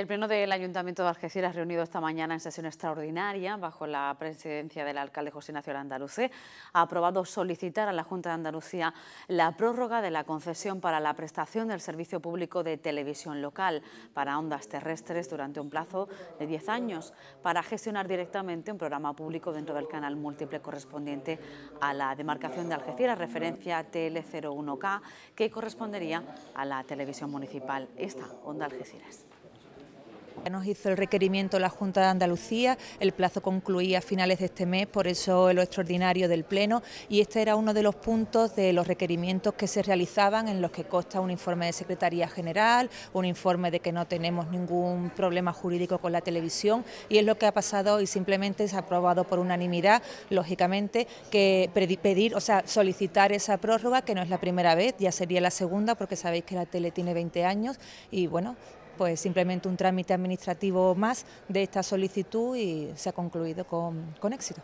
el Pleno del Ayuntamiento de Algeciras, reunido esta mañana en sesión extraordinaria, bajo la presidencia del alcalde José Ignacio Andalucé, ha aprobado solicitar a la Junta de Andalucía la prórroga de la concesión para la prestación del servicio público de televisión local para ondas terrestres durante un plazo de 10 años, para gestionar directamente un programa público dentro del canal múltiple correspondiente a la demarcación de Algeciras, referencia TL01K, que correspondería a la televisión municipal, esta Onda Algeciras. Nos hizo el requerimiento la Junta de Andalucía, el plazo concluía a finales de este mes, por eso lo extraordinario del Pleno, y este era uno de los puntos de los requerimientos que se realizaban en los que consta un informe de Secretaría General, un informe de que no tenemos ningún problema jurídico con la televisión, y es lo que ha pasado y simplemente se ha aprobado por unanimidad, lógicamente, que pedir, o sea, solicitar esa prórroga, que no es la primera vez, ya sería la segunda, porque sabéis que la tele tiene 20 años, y bueno, pues simplemente un trámite administrativo más de esta solicitud y se ha concluido con, con éxito.